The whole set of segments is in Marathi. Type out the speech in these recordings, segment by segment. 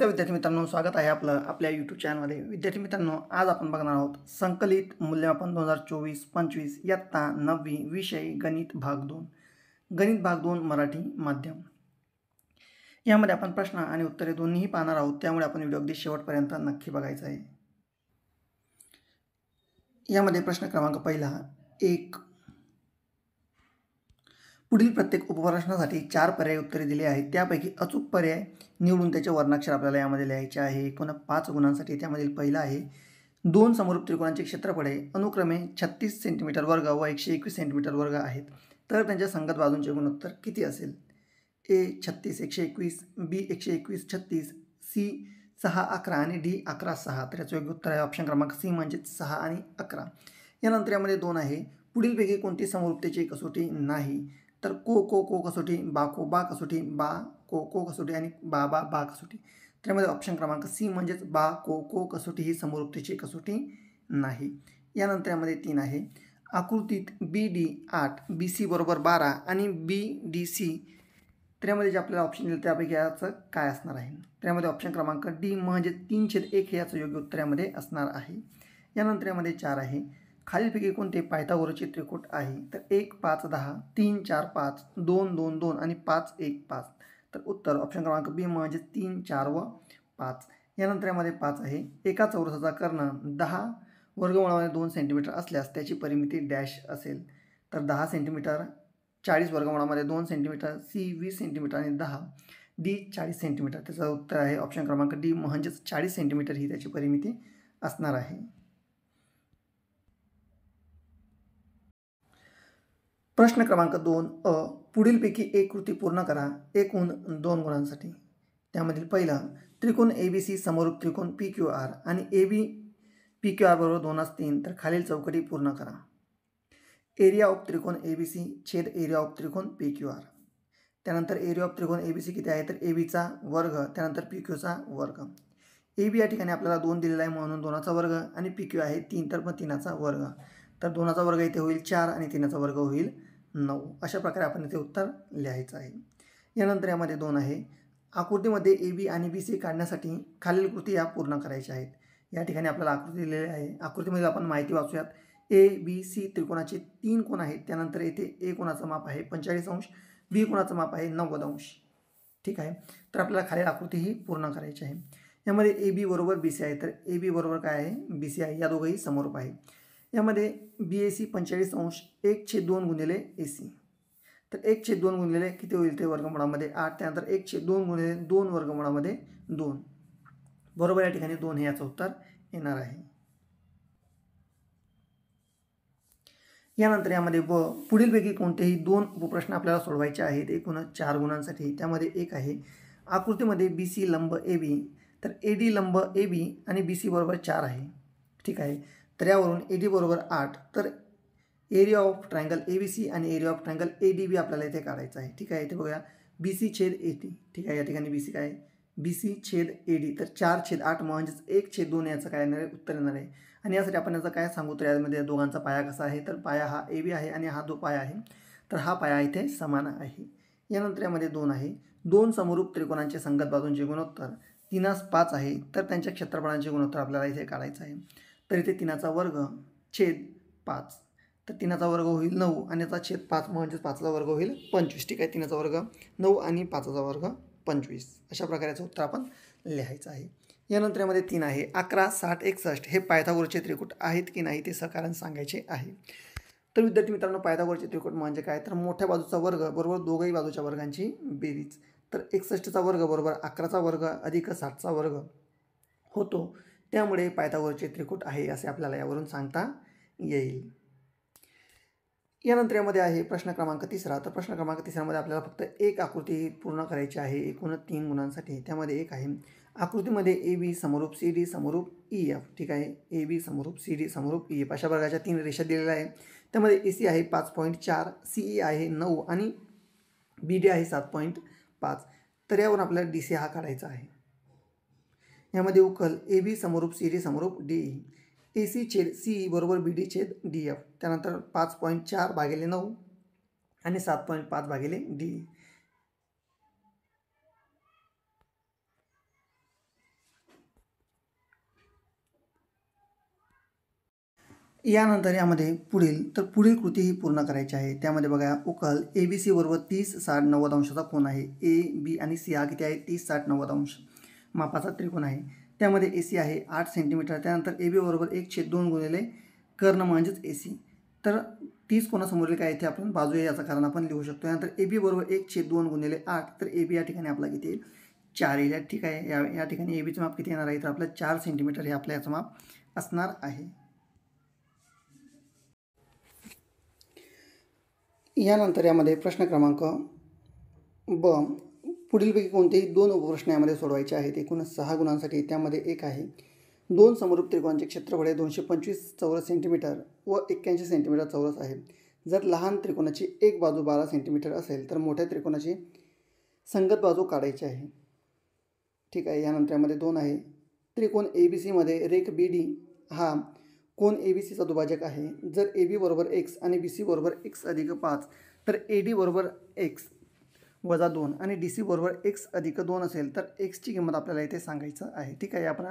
नमस्कार विद्यार्थी मित्रांनो स्वागत आहे आपलं आपल्या यूट्यूब चॅनलमध्ये विद्यार्थी मित्रांनो आज आपण बघणार आहोत संकलित मूल्यमापन दोन हजार चोवीस पंचवीस इयत्ता नववी विषय गणित भाग दोन गणित भाग दोन मराठी माध्यम यामध्ये आपण प्रश्न आणि उत्तरे दोन्हीही पाहणार आहोत त्यामुळे आपण व्हिडिओ अगदी शेवटपर्यंत नक्की बघायचं आहे यामध्ये प्रश्न क्रमांक पहिला एक पुढील प्रत्येक उपप्रश्नासाठी चार पर्याय उत्तरे दिली आहेत त्यापैकी अचूक पर्याय निवडून त्याचे वर्णाक्षर आपल्याला यामध्ये लिहायचे आहे एकूण पाच गुणांसाठी त्यामधील पहिला आहे दोन समरूप त्रिकोणांचे क्षेत्रफळ आहे अनुक्रमे छत्तीस सेंटीमीटर वर्ग व एकशे एकवीस सेंटीमीटर वर्ग आहेत तर त्यांच्या संगत बाजूंचे गुणोत्तर किती असेल ए छत्तीस एकशे एकवीस बी एकशे एकवीस छत्तीस सी सहा अकरा आणि डी अकरा सहा तर याचं योग्य उत्तर आहे ऑप्शन क्रमांक सी म्हणजे सहा आणि अकरा यानंतर यामध्ये दोन आहे पुढीलपैकी कोणती समरूपतेची कसोटी नाही तर को को को कसोटी बा को बा कसोटी बा को को कसोटी आणि बा बा बा कसोटी त्यामध्ये ऑप्शन क्रमांक सी म्हणजेच बा को को कसोटी ही समोरोक्तीची कसोटी नाही यानंतर यामध्ये तीन आहे आकृतीत बी डी आठ बी सी बरोबर बारा आणि बी डी सी त्यामध्ये जे आपल्याला ऑप्शन दिलं त्यापैकी याचं काय असणार आहे त्यामध्ये ऑप्शन क्रमांक डी म्हणजे छेद एक हे याचं योग्य उत्तरामध्ये असणार आहे यानंतर यामध्ये चार आहे खालीलपैकी कोणते पायथागोरचे त्रिकोट आहे तर एक पाच दहा तीन चार पाच दोन दोन दोन आणि पाच एक पाच तर उत्तर ऑप्शन क्रमांक बी म्हणजे तीन चार व पाच यानंतर यामध्ये पाच आहे एका चौरसाचा कर्ण दहा वर्गमुळामध्ये दोन सेंटीमीटर असल्यास त्याची परिमिती डॅश असेल तर दहा सेंटीमीटर चाळीस वर्गमुळामध्ये दोन सेंटीमीटर सी वीस सेंटीमीटर आणि दहा डी चाळीस सेंटीमीटर त्याचं उत्तर आहे ऑप्शन क्रमांक डी म्हणजेच चाळीस सेंटीमीटर ही त्याची परिमिती असणार आहे प्रश्न क्रमांक दोन अ पुढीलपैकी एक कृती पूर्ण करा एकूण दोन गुणांसाठी त्यामधील पहिला त्रिकोण ए बी सी समरूप त्रिकोण पी क्यू आर आणि A B P Q R बरोबर दोन तीन तर खालील चौकटी पूर्ण करा एरिया ऑफ त्रिकोण ए बी सी छेद एरिया ऑफ त्रिकोण पी क्यू आर त्यानंतर एरिया ऑफ त्रिकोण ए बी सी किती आहे तर ए बीचा वर्ग त्यानंतर पी क्यूचा वर्ग ए बी या ठिकाणी आपल्याला दोन दिलेला आहे म्हणून दोनाचा वर्ग आणि पी क्यू आहे तीन तर मग तीनाचा वर्ग तर दोनाचा वर्ग इथे होईल चार आणि तीनाचा वर्ग होईल नऊ अशा प्रकारे आपण इथे उत्तर लिहायचं आहे यानंतर यामध्ये दोन आहे आकृतीमध्ये ए बी आणि बी सी काढण्यासाठी खालील कृती या पूर्ण करायच्या आहेत या ठिकाणी आपल्याला आकृती दिलेली आहे आकृतीमध्ये आपण माहिती वाचूयात ए बी सी त्रिकोणाचे तीन कोण आहेत त्यानंतर येथे ए कोणाचं माप आहे पंचेचाळीस अंश बी कोणाचं माप आहे नव्वद अंश ठीक आहे तर आपल्याला खालील आकृती ही पूर्ण करायची आहे यामध्ये ए बी बरोबर बी सी आहे तर ए बी बरोबर काय आहे बी सी आहे या दोघंही समरूप आहे यामध्ये बी ए सी पंचेचाळीस अंश एक छे दोन गुणिले ए सी तर एक छे दोन गुणिले किती होईल ते वर्गमुळामध्ये आठ त्यानंतर एक छे दोन गुणिले दोन वर्गमुळामध्ये दोन बरोबर या ठिकाणी दोन हे याचं उत्तर येणार आहे यानंतर यामध्ये व पुढीलपैकी कोणतेही दोन उपप्रश्न आपल्याला सोडवायचे आहेत एकूण चार गुणांसाठी त्यामध्ये एक आहे आकृतीमध्ये बी सी लंब ए बी तर ए डी लंब ए बी आणि बी सी बरोबर चार आहे ठीक आहे तर यावरून ए डी बरोबर आठ तर area of triangle A B C आणि area of triangle A D B आपल्याला इथे काढायचं आहे ठीक आहे इथे बघूया बी सी छेद ए टी ठीक आहे या ठिकाणी बी सी काय बी सी छेद ए डी तर चार छेद आठ म्हणजेच एक छेद दोन याचं काय येणार आहे उत्तर येणार आहे आणि यासाठी आपण याचं काय सांगू तर यामध्ये दोघांचा पाया कसा आहे तर पाया हा ए बी आहे आणि हा दो पाया आहे तर हा पाया इथे समान आहे यानंतर यामध्ये दोन आहे दोन समरूप त्रिकोणांचे संगत बाजूंचे गुणोत्तर तीनास पाच आहे तर त्यांच्या क्षेत्रफळांचे गुणोत्तर आपल्याला इथे काढायचं आहे तर इथे तिनाचा वर्ग छेद पाच तर तिनाचा वर्ग होईल नऊ आणि याचा छेद पाच म्हणजेच पाचचा वर्ग होईल पंचवीस ठीक आहे तिनाचा वर्ग नऊ आणि पाचचा वर्ग पंचवीस अशा प्रकारेचं उत्तर आपण लिहायचं आहे यानंतर यामध्ये तीन आहे अकरा साठ एकसष्ट हे पायथागोरचे त्रिकूट आहेत की नाही ते सकारण सांगायचे आहे तर विद्यार्थी मित्रांनो पायथागोरचे त्रिकूट म्हणजे काय तर मोठ्या बाजूचा वर्ग बरोबर दोघंही बाजूच्या वर्गांची बेरीज तर एकसष्टचा वर्ग बरोबर अकराचा वर्ग अधिक साठचा वर्ग होतो त्यामुळे पायथागोरचे त्रिकूट आहे असे आपल्याला यावरून सांगता येईल यानंतर यामध्ये आहे प्रश्न क्रमांक तिसरा तर प्रश्न क्रमांक तिसऱ्यामध्ये आपल्याला फक्त एक आकृती पूर्ण करायची आहे एकूण तीन गुणांसाठी त्यामध्ये एक आहे आकृतीमध्ये ए बी समरूप सी डी समरूप ई एफ ठीक आहे ए बी समरूप सी डी समरूप ई एफ अशा प्रकारच्या तीन रेषा दिलेल्या आहे त्यामध्ये ए सी आहे पाच पॉईंट चार सी ई आहे नऊ आणि बी डी आहे सात पॉईंट पाच तर यावरून आपल्याला डी सी हा काढायचा आहे यामध्ये उकल ए बी समरूप सी डी समरूप डी ई ए सी छेद सी ई बरोबर बी डी छेद डी एफ त्यानंतर पाच पॉईंट चार भागिले नऊ आणि सात पॉईंट पाच भागिले डी यानंतर यामध्ये पुढील तर पुढील कृती ही पूर्ण करायची आहे त्यामध्ये बघा उकल ए बी सी बरोबर तीस साठ नव्वद अंशाचा कोण आहे ए बी आणि सी हा किती आहे तीस साठ नव्वद अंश मापाचा त्रिकोण आहे त्यामध्ये ए सी आहे आठ सेंटीमीटर त्यानंतर ए बी बरोबर छेद दोन गुणिले कर्ण म्हणजेच ए सी तर तीस कोणासमोरील काय इथे आपण बाजू आहे याचं कारण आपण लिहू शकतो यानंतर ए बी बरोबर छेद दोन गुणिले आठ तर ए बी या ठिकाणी आपला किती येईल चार येईल या ठीक आहे या या ठिकाणी ए बीचं माप किती येणार आहे तर आपलं चार सेंटीमीटर हे आपलं याचं माप असणार आहे यानंतर यामध्ये प्रश्न क्रमांक ब पुढीलपैकी कोणतेही दोन उपप्रश्न यामध्ये सोडवायचे आहेत एकूण सहा गुणांसाठी त्यामध्ये एक आहे दोन समरूप त्रिकोणांचे क्षेत्रफळ हे दोनशे पंचवीस चौरस सेंटीमीटर व एक्क्याऐंशी सेंटीमीटर चौरस आहे जर लहान त्रिकोणाची एक बाजू बारा सेंटीमीटर असेल तर मोठ्या त्रिकोणाची संगत बाजू काढायची आहे ठीक आहे यानंतर यामध्ये दोन आहे त्रिकोण ए बी सीमध्ये रेक बी डी हा कोण ए बी सीचा दुभाजक आहे जर ए बी बरोबर एक्स आणि बी सी बरोबर एक्स अधिक पाच तर ए डी बरोबर एक्स वजा दोन आणि डी सी बरोबर एक्स अधिक दोन असेल तर एक्सची किंमत आपल्याला इथे सांगायचं आहे ठीक आहे आपण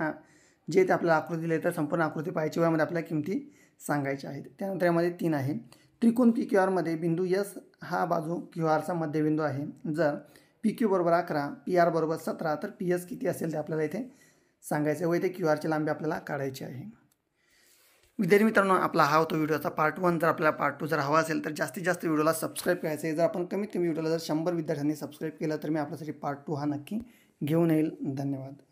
जे ते आपल्याला आकृती दिले तर संपूर्ण आकृती पाहिजे वयामध्ये आपल्याला किमती सांगायच्या आहेत त्यानंतर यामध्ये तीन आहे त्रिकोण पी क्यू आरमध्ये बिंदू यस हा बाजू क्यू आरचा मध्यबिंदू आहे जर पी क्यू बरोबर अकरा पी आर बरोबर सतरा तर पी एस किती असेल ते आपल्याला इथे सांगायचं व इथे क्यू आरची लांबी आपल्याला काढायची आहे विद्यार्थी मित्रांनो आपला हा होतो व्हिडिओचा पार्ट वन जर आपल्याला पार्ट टू जर हवा असेल तर जास्तीत जास्त व्हिडिओला सबस्क्राईब करायचं आहे जर आपण कमीत कमी व्हिडिओला जर शंभर विद्यार्थ्यांनी सबस्क्राईब केलं तर मी आपल्यासाठी पार्ट टू हा नक्की घेऊन येईल धन्यवाद